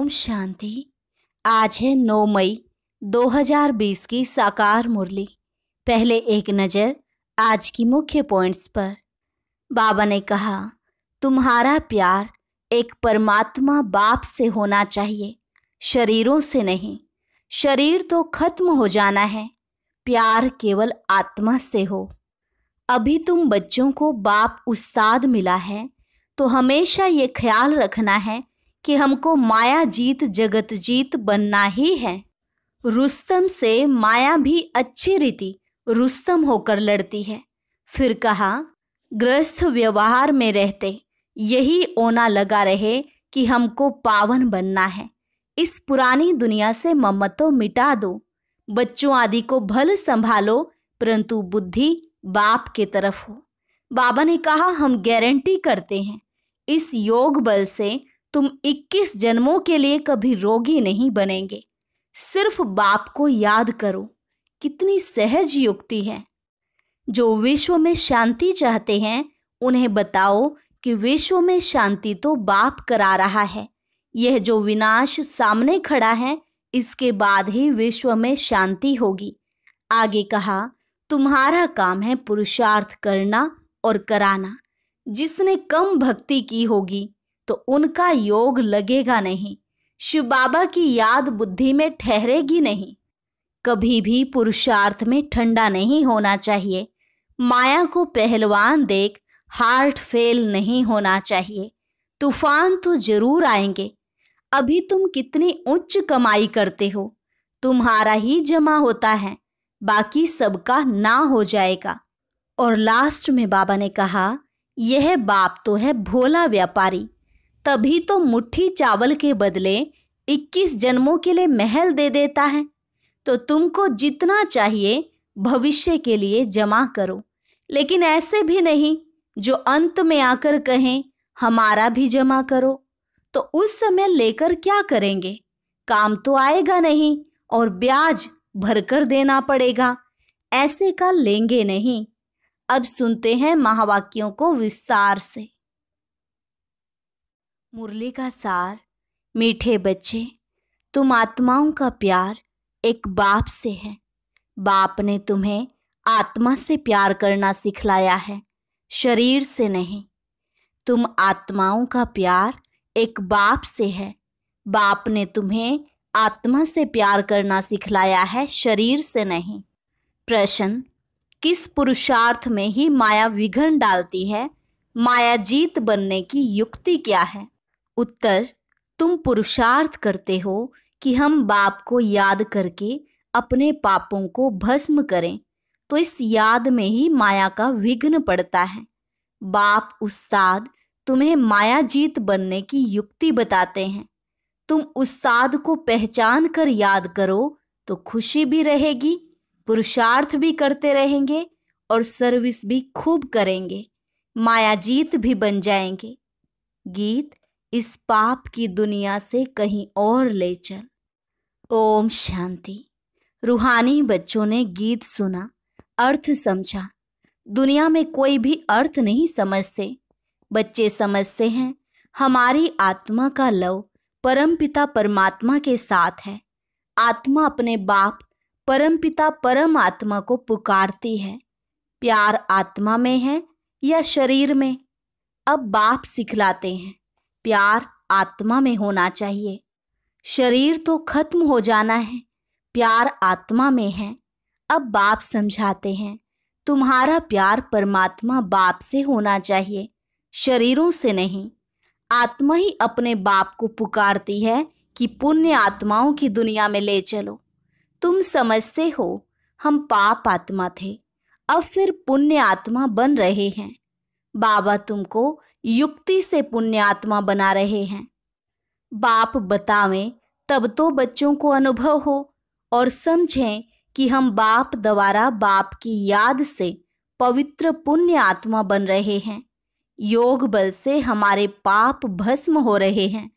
ओम शांति आज है 9 मई 2020 की साकार मुरली पहले एक नज़र आज की मुख्य पॉइंट्स पर बाबा ने कहा तुम्हारा प्यार एक परमात्मा बाप से होना चाहिए शरीरों से नहीं शरीर तो खत्म हो जाना है प्यार केवल आत्मा से हो अभी तुम बच्चों को बाप उस्ताद मिला है तो हमेशा ये ख्याल रखना है कि हमको माया जीत जगत जीत बनना ही है रुस्तम से माया भी अच्छी रीति रुस्तम होकर लड़ती है फिर कहा ग्रस्थ व्यवहार में रहते यही ओना लगा रहे कि हमको पावन बनना है इस पुरानी दुनिया से ममतो मिटा दो बच्चों आदि को भल संभालो परंतु बुद्धि बाप के तरफ हो बाबा ने कहा हम गारंटी करते हैं इस योग बल से तुम 21 जन्मों के लिए कभी रोगी नहीं बनेंगे सिर्फ बाप को याद करो कितनी सहज युक्ति है जो विश्व में शांति चाहते हैं उन्हें बताओ कि विश्व में शांति तो बाप करा रहा है यह जो विनाश सामने खड़ा है इसके बाद ही विश्व में शांति होगी आगे कहा तुम्हारा काम है पुरुषार्थ करना और कराना जिसने कम भक्ति की होगी तो उनका योग लगेगा नहीं शिव बाबा की याद बुद्धि में ठहरेगी नहीं कभी भी पुरुषार्थ में ठंडा नहीं होना चाहिए माया को पहलवान देख हार्ट फेल नहीं होना चाहिए तूफान तो जरूर आएंगे अभी तुम कितनी उच्च कमाई करते हो तुम्हारा ही जमा होता है बाकी सबका ना हो जाएगा और लास्ट में बाबा ने कहा यह बाप तो है भोला व्यापारी तभी तो मुट्ठी चावल के बदले इक्कीस जन्मों के लिए महल दे देता है तो तुमको जितना चाहिए भविष्य के लिए जमा करो लेकिन ऐसे भी नहीं जो अंत में आकर कहें हमारा भी जमा करो तो उस समय लेकर क्या करेंगे काम तो आएगा नहीं और ब्याज भरकर देना पड़ेगा ऐसे का लेंगे नहीं अब सुनते हैं महावाक्यों को विस्तार से मुरली का सार मीठे बच्चे तुम आत्माओं का प्यार एक बाप से है बाप ने तुम्हें आत्मा से प्यार करना सिखलाया है शरीर से नहीं तुम आत्माओं का प्यार एक बाप से है बाप ने तुम्हें आत्मा से प्यार करना सिखलाया है शरीर से नहीं प्रश्न किस पुरुषार्थ में ही माया विघन डालती है माया जीत बनने की युक्ति क्या है उत्तर तुम पुरुषार्थ करते हो कि हम बाप को याद करके अपने पापों को भस्म करें तो इस याद में ही माया का विघ्न पड़ता है बाप उस्ताद तुम्हें माया जीत बनने की युक्ति बताते हैं तुम उस्ताद को पहचान कर याद करो तो खुशी भी रहेगी पुरुषार्थ भी करते रहेंगे और सर्विस भी खूब करेंगे मायाजीत भी बन जाएंगे गीत इस पाप की दुनिया से कहीं और ले चल ओम शांति रूहानी बच्चों ने गीत सुना अर्थ समझा दुनिया में कोई भी अर्थ नहीं समझते बच्चे समझते हैं हमारी आत्मा का लव परमपिता परमात्मा के साथ है आत्मा अपने बाप परमपिता परम आत्मा को पुकारती है प्यार आत्मा में है या शरीर में अब बाप सिखलाते हैं प्यार आत्मा में होना चाहिए शरीर तो खत्म हो जाना है प्यार आत्मा में है अब बाप समझाते हैं तुम्हारा प्यार परमात्मा बाप से होना चाहिए शरीरों से नहीं आत्मा ही अपने बाप को पुकारती है कि पुण्य आत्माओं की दुनिया में ले चलो तुम समझते हो हम पाप आत्मा थे अब फिर पुण्य आत्मा बन रहे हैं बाबा तुमको युक्ति से पुण्यात्मा बना रहे हैं बाप बतावें तब तो बच्चों को अनुभव हो और समझें कि हम बाप द्वारा बाप की याद से पवित्र पुण्य आत्मा बन रहे हैं योग बल से हमारे पाप भस्म हो रहे हैं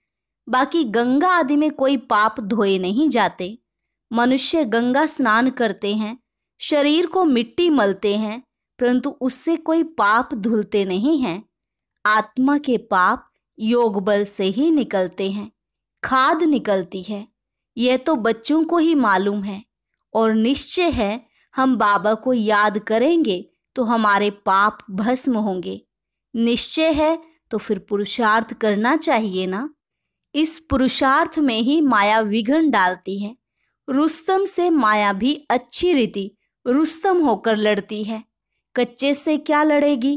बाकी गंगा आदि में कोई पाप धोए नहीं जाते मनुष्य गंगा स्नान करते हैं शरीर को मिट्टी मलते हैं परंतु उससे कोई पाप धुलते नहीं हैं आत्मा के पाप योग बल से ही निकलते हैं खाद निकलती है यह तो बच्चों को ही मालूम है और निश्चय है हम बाबा को याद करेंगे तो हमारे पाप भस्म होंगे निश्चय है तो फिर पुरुषार्थ करना चाहिए ना इस पुरुषार्थ में ही माया विघन डालती है रुस्तम से माया भी अच्छी रीति रुस्तम होकर लड़ती है कच्चे से क्या लड़ेगी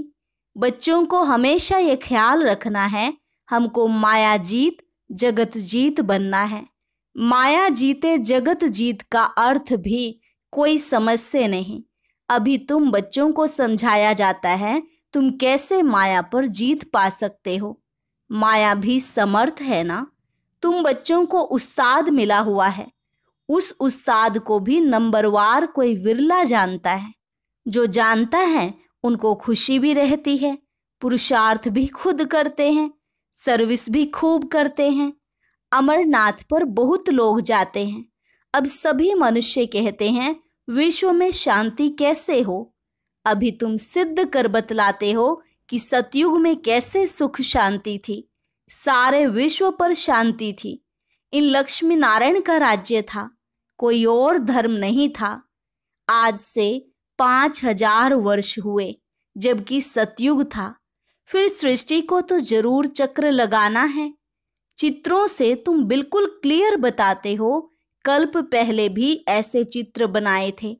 बच्चों को हमेशा ये ख्याल रखना है हमको माया जीत जगत जीत बनना है माया जीते जगत जीत का अर्थ भी कोई समझ से नहीं अभी तुम बच्चों को समझाया जाता है तुम कैसे माया पर जीत पा सकते हो माया भी समर्थ है ना तुम बच्चों को उस्ताद मिला हुआ है उस उस्ताद को भी नंबरवार कोई विरला जानता है जो जानता है उनको खुशी भी रहती है पुरुषार्थ भी खुद करते हैं सर्विस भी खूब करते हैं अमरनाथ पर बहुत लोग जाते हैं अब सभी मनुष्य कहते हैं विश्व में शांति कैसे हो अभी तुम सिद्ध कर बतलाते हो कि सतयुग में कैसे सुख शांति थी सारे विश्व पर शांति थी इन लक्ष्मी नारायण का राज्य था कोई और धर्म नहीं था आज से पांच हजार वर्ष हुए जबकि सतयुग था फिर सृष्टि को तो जरूर चक्र लगाना है चित्रों से तुम बिल्कुल क्लियर बताते हो कल्प पहले भी ऐसे चित्र बनाए थे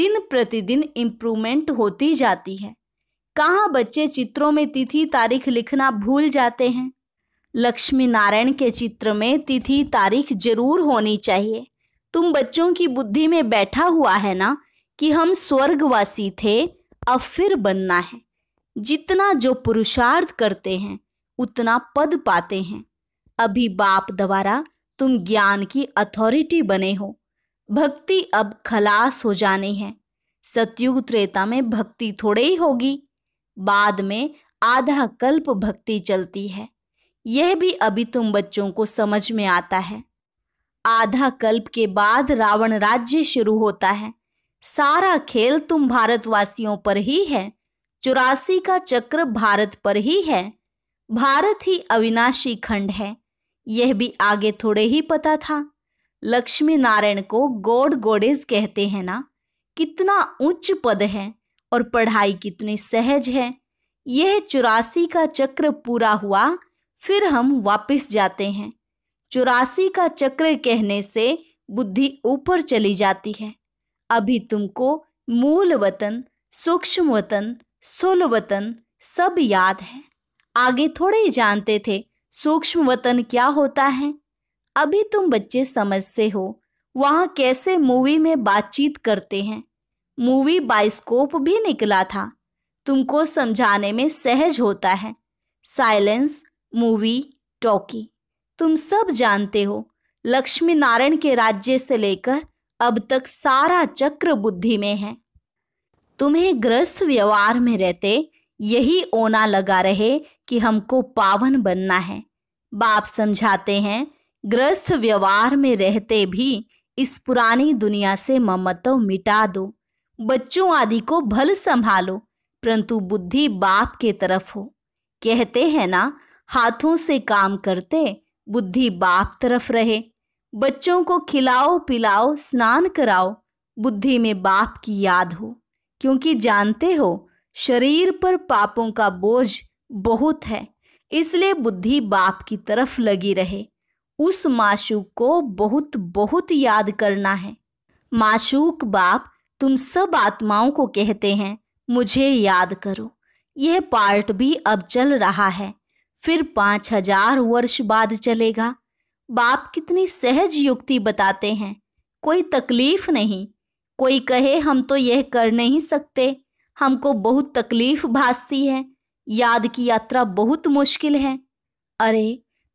दिन प्रतिदिन इम्प्रूवमेंट होती जाती है कहाँ बच्चे चित्रों में तिथि तारीख लिखना भूल जाते हैं लक्ष्मी नारायण के चित्र में तिथि तारीख जरूर होनी चाहिए तुम बच्चों की बुद्धि में बैठा हुआ है ना कि हम स्वर्गवासी थे अब फिर बनना है जितना जो पुरुषार्थ करते हैं उतना पद पाते हैं अभी बाप द्वारा तुम ज्ञान की अथॉरिटी बने हो भक्ति अब खलास हो जानी है सतयुग त्रेता में भक्ति थोड़े ही होगी बाद में आधा कल्प भक्ति चलती है यह भी अभी तुम बच्चों को समझ में आता है आधा कल्प के बाद रावण राज्य शुरू होता है सारा खेल तुम भारतवासियों पर ही है चौरासी का चक्र भारत पर ही है भारत ही अविनाशी खंड है यह भी आगे थोड़े ही पता था लक्ष्मी नारायण को गोड गोडेज कहते हैं ना कितना उच्च पद है और पढ़ाई कितनी सहज है यह चौरासी का चक्र पूरा हुआ फिर हम वापस जाते हैं चौरासी का चक्र कहने से बुद्धि ऊपर चली जाती है अभी तुमको मूल वतन सूक्ष्म वतन स्थूल वतन सब याद है आगे थोड़े ही जानते थे सूक्ष्म वतन क्या होता है अभी तुम बच्चे समझते हो वहाँ कैसे मूवी में बातचीत करते हैं मूवी बाइस्कोप भी निकला था तुमको समझाने में सहज होता है साइलेंस मूवी टॉकी तुम सब जानते हो लक्ष्मी नारायण के राज्य से लेकर अब तक सारा चक्र बुद्धि में है तुम्हें ग्रस्त व्यवहार में रहते यही ओना लगा रहे कि हमको पावन बनना है बाप समझाते हैं ग्रस्त व्यवहार में रहते भी इस पुरानी दुनिया से ममत्व मिटा दो बच्चों आदि को भल संभालो परंतु बुद्धि बाप के तरफ हो कहते हैं ना हाथों से काम करते बुद्धि बाप तरफ रहे बच्चों को खिलाओ पिलाओ स्नान कराओ बुद्धि में बाप की याद हो क्योंकि जानते हो शरीर पर पापों का बोझ बहुत है इसलिए बुद्धि बाप की तरफ लगी रहे उस माशूक को बहुत बहुत याद करना है माशूक बाप तुम सब आत्माओं को कहते हैं मुझे याद करो यह पार्ट भी अब चल रहा है फिर पाँच हजार वर्ष बाद चलेगा बाप कितनी सहज युक्ति बताते हैं कोई तकलीफ नहीं कोई कहे हम तो यह कर नहीं सकते हमको बहुत तकलीफ भासती है याद की यात्रा बहुत मुश्किल है अरे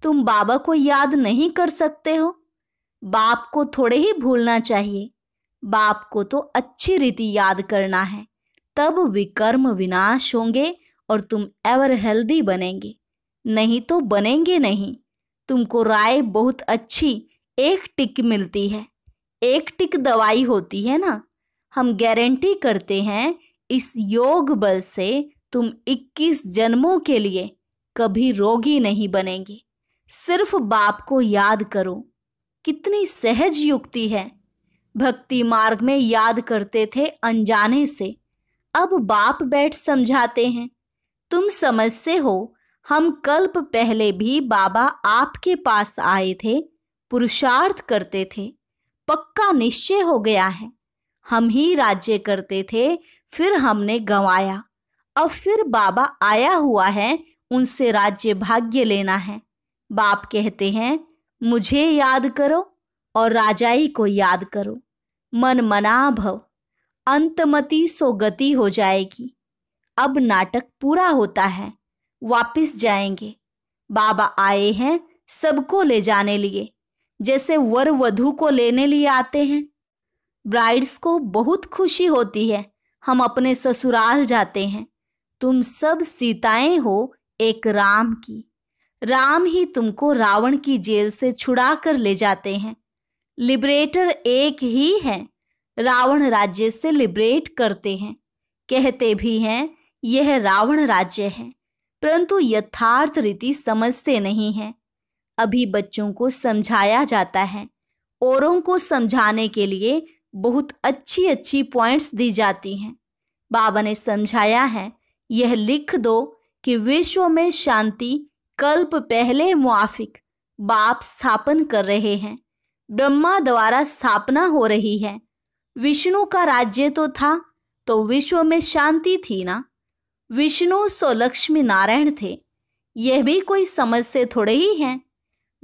तुम बाबा को याद नहीं कर सकते हो बाप को थोड़े ही भूलना चाहिए बाप को तो अच्छी रीति याद करना है तब विकर्म विनाश होंगे और तुम एवर हेल्दी बनेंगे नहीं तो बनेंगे नहीं तुमको राय बहुत अच्छी एक टिक मिलती है एक टिक दवाई होती है ना हम गारंटी करते हैं इस योग बल से तुम 21 जन्मों के लिए कभी रोगी नहीं बनेंगे सिर्फ बाप को याद करो कितनी सहज युक्ति है भक्ति मार्ग में याद करते थे अनजाने से अब बाप बैठ समझाते हैं तुम समझ से हो हम कल्प पहले भी बाबा आपके पास आए थे पुरुषार्थ करते थे पक्का निश्चय हो गया है हम ही राज्य करते थे फिर हमने गंवाया अब फिर बाबा आया हुआ है उनसे राज्य भाग्य लेना है बाप कहते हैं मुझे याद करो और राजाई को याद करो मन मना भव अंतमति सो गति हो जाएगी अब नाटक पूरा होता है वापिस जाएंगे बाबा आए हैं सबको ले जाने लिए जैसे वर वधु को लेने लिए आते हैं ब्राइड्स को बहुत खुशी होती है हम अपने ससुराल जाते हैं तुम सब सीताएं हो एक राम की राम ही तुमको रावण की जेल से छुड़ा कर ले जाते हैं लिबरेटर एक ही है रावण राज्य से लिबरेट करते हैं कहते भी हैं यह रावण राज्य है परंतु यथार्थ रीति समझते नहीं हैं अभी बच्चों को समझाया जाता है औरों को समझाने के लिए बहुत अच्छी अच्छी पॉइंट्स दी जाती हैं बाबा ने समझाया है यह लिख दो कि विश्व में शांति कल्प पहले मुआफिक बाप स्थापन कर रहे हैं ब्रह्मा द्वारा स्थापना हो रही है विष्णु का राज्य तो था तो विश्व में शांति थी ना विष्णु सो लक्ष्मी नारायण थे यह भी कोई समझ से थोड़े ही हैं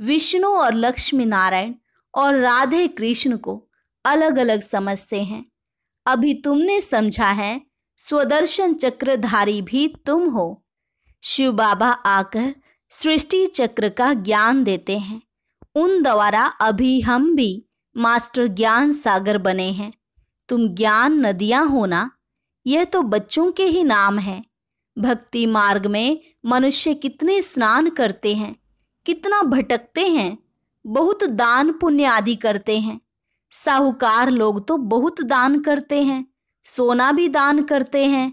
विष्णु और लक्ष्मी नारायण और राधे कृष्ण को अलग अलग समझते हैं अभी तुमने समझा है स्वदर्शन चक्रधारी भी तुम हो शिव बाबा आकर सृष्टि चक्र का ज्ञान देते हैं उन द्वारा अभी हम भी मास्टर ज्ञान सागर बने हैं तुम ज्ञान नदियाँ होना यह तो बच्चों के ही नाम है भक्ति मार्ग में मनुष्य कितने स्नान करते हैं कितना भटकते हैं बहुत दान पुण्य आदि करते हैं साहूकार लोग तो बहुत दान करते हैं सोना भी दान करते हैं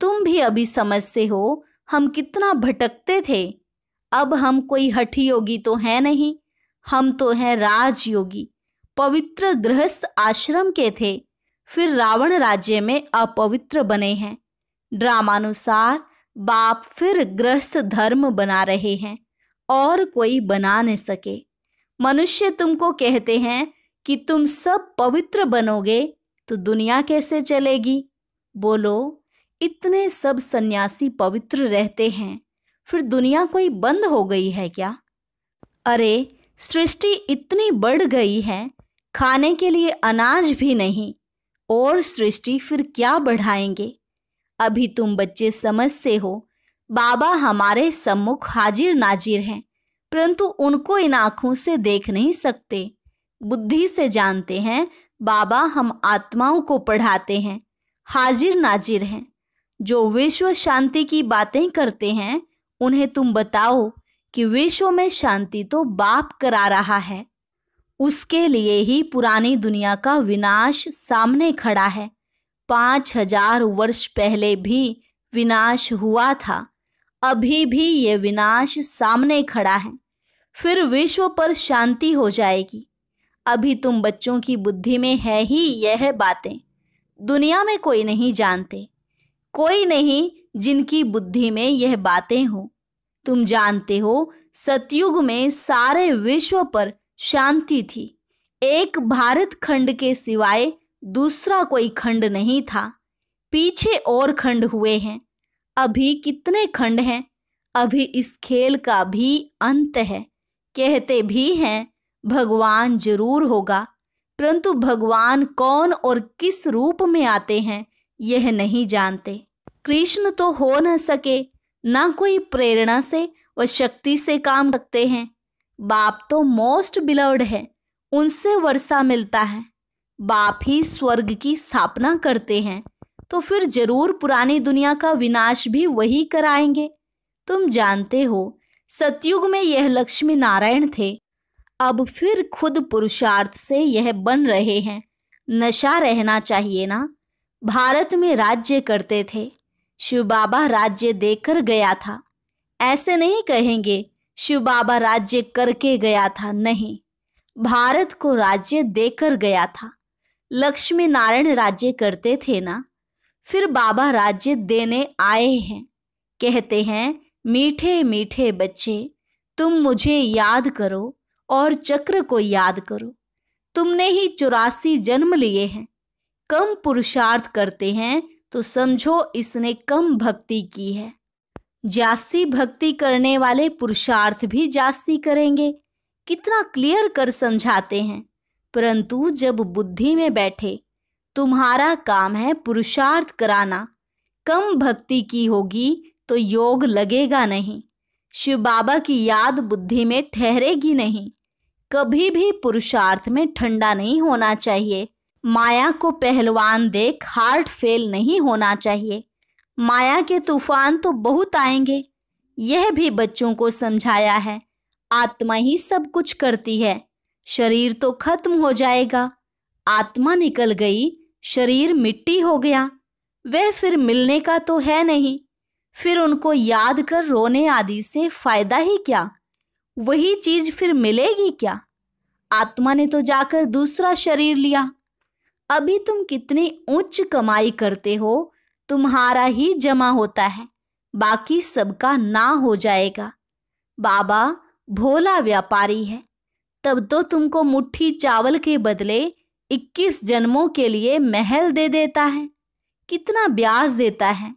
तुम भी अभी समझ से हो हम कितना भटकते थे अब हम कोई हठी योगी तो है नहीं हम तो हैं राजयोगी पवित्र गृहस्थ आश्रम के थे फिर रावण राज्य में अपवित्र बने हैं ड्रामानुसार बाप फिर ग्रस्त धर्म बना रहे हैं और कोई बना न सके मनुष्य तुमको कहते हैं कि तुम सब पवित्र बनोगे तो दुनिया कैसे चलेगी बोलो इतने सब सन्यासी पवित्र रहते हैं फिर दुनिया कोई बंद हो गई है क्या अरे सृष्टि इतनी बढ़ गई है खाने के लिए अनाज भी नहीं और सृष्टि फिर क्या बढ़ाएंगे अभी तुम बच्चे समझते हो बाबा हमारे सम्मुख हाजिर नाजिर हैं परंतु उनको इन आँखों से देख नहीं सकते बुद्धि से जानते हैं बाबा हम आत्माओं को पढ़ाते हैं हाजिर नाजिर हैं जो विश्व शांति की बातें करते हैं उन्हें तुम बताओ कि विश्व में शांति तो बाप करा रहा है उसके लिए ही पुरानी दुनिया का विनाश सामने खड़ा है पाँच हजार वर्ष पहले भी विनाश हुआ था अभी भी ये विनाश सामने खड़ा है फिर विश्व पर शांति हो जाएगी अभी तुम बच्चों की बुद्धि में है ही यह बातें दुनिया में कोई नहीं जानते कोई नहीं जिनकी बुद्धि में यह बातें हो तुम जानते हो सतयुग में सारे विश्व पर शांति थी एक भारत खंड के सिवाय दूसरा कोई खंड नहीं था पीछे और खंड हुए हैं अभी कितने खंड हैं अभी इस खेल का भी अंत है कहते भी हैं भगवान जरूर होगा परंतु भगवान कौन और किस रूप में आते हैं यह नहीं जानते कृष्ण तो हो न सके ना कोई प्रेरणा से व शक्ति से काम करते हैं बाप तो मोस्ट बिलवड है उनसे वर्षा मिलता है बाप ही स्वर्ग की स्थापना करते हैं तो फिर जरूर पुरानी दुनिया का विनाश भी वही कराएंगे तुम जानते हो सतयुग में यह लक्ष्मी नारायण थे अब फिर खुद पुरुषार्थ से यह बन रहे हैं नशा रहना चाहिए ना भारत में राज्य करते थे शिव बाबा राज्य देकर गया था ऐसे नहीं कहेंगे शिव बाबा राज्य करके गया था नहीं भारत को राज्य देकर गया था लक्ष्मी नारायण राज्य करते थे ना फिर बाबा राज्य देने आए हैं कहते हैं मीठे मीठे बच्चे तुम मुझे याद करो और चक्र को याद करो तुमने ही चौरासी जन्म लिए हैं कम पुरुषार्थ करते हैं तो समझो इसने कम भक्ति की है जास्ती भक्ति करने वाले पुरुषार्थ भी जास्ती करेंगे कितना क्लियर कर समझाते हैं परंतु जब बुद्धि में बैठे तुम्हारा काम है पुरुषार्थ कराना कम भक्ति की होगी तो योग लगेगा नहीं शिव बाबा की याद बुद्धि में ठहरेगी नहीं कभी भी पुरुषार्थ में ठंडा नहीं होना चाहिए माया को पहलवान देख हार्ट फेल नहीं होना चाहिए माया के तूफान तो बहुत आएंगे यह भी बच्चों को समझाया है आत्मा ही सब कुछ करती है शरीर तो खत्म हो जाएगा आत्मा निकल गई शरीर मिट्टी हो गया वह फिर मिलने का तो है नहीं फिर उनको याद कर रोने आदि से फायदा ही क्या वही चीज फिर मिलेगी क्या आत्मा ने तो जाकर दूसरा शरीर लिया अभी तुम कितनी उच्च कमाई करते हो तुम्हारा ही जमा होता है बाकी सबका ना हो जाएगा बाबा भोला व्यापारी है तब तो तुमको मुट्ठी चावल के बदले इक्कीस जन्मों के लिए महल दे देता है कितना ब्याज देता है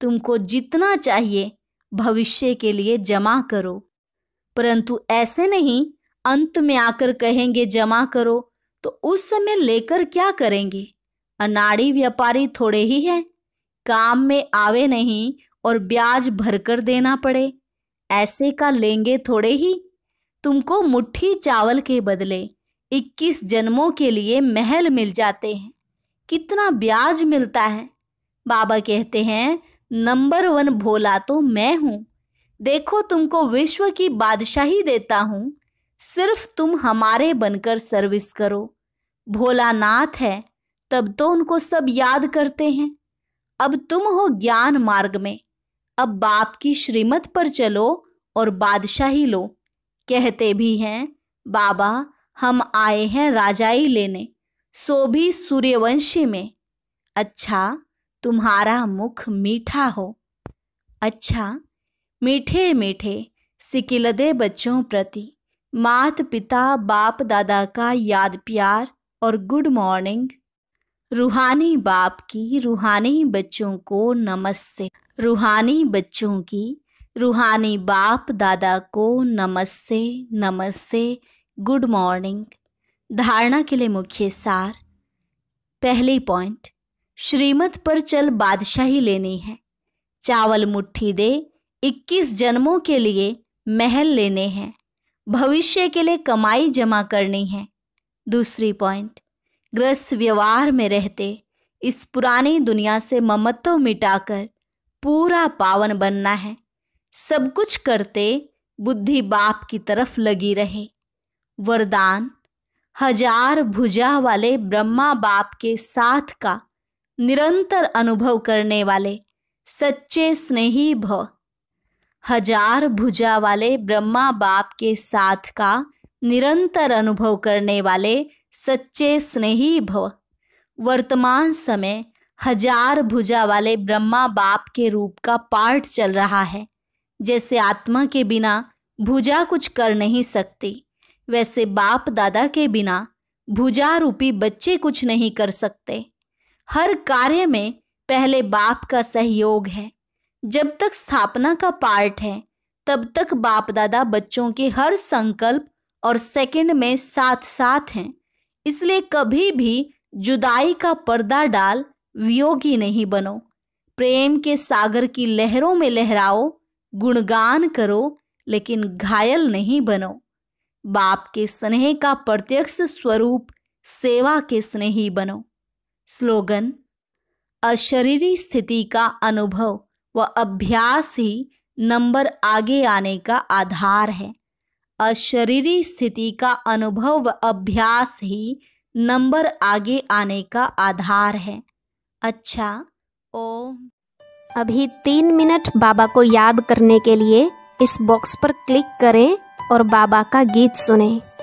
तुमको जितना चाहिए भविष्य के लिए जमा करो परंतु ऐसे नहीं अंत में आकर कहेंगे जमा करो तो उस समय लेकर क्या करेंगे अनाड़ी व्यापारी थोड़े ही है काम में आवे नहीं और ब्याज भरकर देना पड़े ऐसे का लेंगे थोड़े ही तुमको मुट्ठी चावल के बदले इक्कीस जन्मों के लिए महल मिल जाते हैं कितना ब्याज मिलता है बाबा कहते हैं नंबर वन भोला तो मैं हूँ देखो तुमको विश्व की बादशाही देता हूँ सिर्फ तुम हमारे बनकर सर्विस करो भोला नाथ है तब तो उनको सब याद करते हैं अब तुम हो ज्ञान मार्ग में अब बाप की श्रीमत पर चलो और बादशाही लो कहते भी हैं बाबा हम आए हैं राजाई लेने सो भी सूर्यवंशी में अच्छा तुम्हारा मुख मीठा हो अच्छा मीठे मीठे सिकिलदे बच्चों प्रति मात पिता बाप दादा का याद प्यार और गुड मॉर्निंग रूहानी बाप की रूहानी बच्चों को नमस्ते रूहानी बच्चों की रूहानी बाप दादा को नमस्ते नमस्ते गुड मॉर्निंग धारणा के लिए मुख्य सार पहली पॉइंट श्रीमत पर चल बादशाही लेनी है चावल मुट्ठी दे इक्कीस जन्मों के लिए महल लेने हैं भविष्य के लिए कमाई जमा करनी है दूसरी पॉइंट ग्रस्त व्यवहार में रहते इस पुरानी दुनिया से ममत्व मिटाकर पूरा पावन बनना है सब कुछ करते बुद्धि बाप की तरफ लगी रहे वरदान हजार भुजा वाले ब्रह्मा बाप के साथ का निरंतर अनुभव करने वाले सच्चे स्नेही भ हजार भुजा वाले ब्रह्मा बाप के साथ का निरंतर अनुभव करने वाले सच्चे स्नेही भव वर्तमान समय हजार भुजा वाले ब्रह्मा बाप के रूप का पाठ चल रहा है जैसे आत्मा के बिना भुजा कुछ कर नहीं सकती वैसे बाप दादा के बिना भुजा रूपी बच्चे कुछ नहीं कर सकते हर कार्य में पहले बाप का सहयोग है जब तक स्थापना का पार्ट है तब तक बाप दादा बच्चों के हर संकल्प और सेकंड में साथ साथ हैं इसलिए कभी भी जुदाई का पर्दा डाल वियोगी नहीं बनो प्रेम के सागर की लहरों में लहराओ गुणगान करो लेकिन घायल नहीं बनो बाप के स्नेह का प्रत्यक्ष स्वरूप सेवा के स्नेही बनो स्लोगन अशरीरी स्थिति का अनुभव व अभ्यास ही नंबर आगे आने का आधार है अशरीरी स्थिति का अनुभव व अभ्यास ही नंबर आगे आने का आधार है अच्छा ओम अभी तीन मिनट बाबा को याद करने के लिए इस बॉक्स पर क्लिक करें और बाबा का गीत सुनें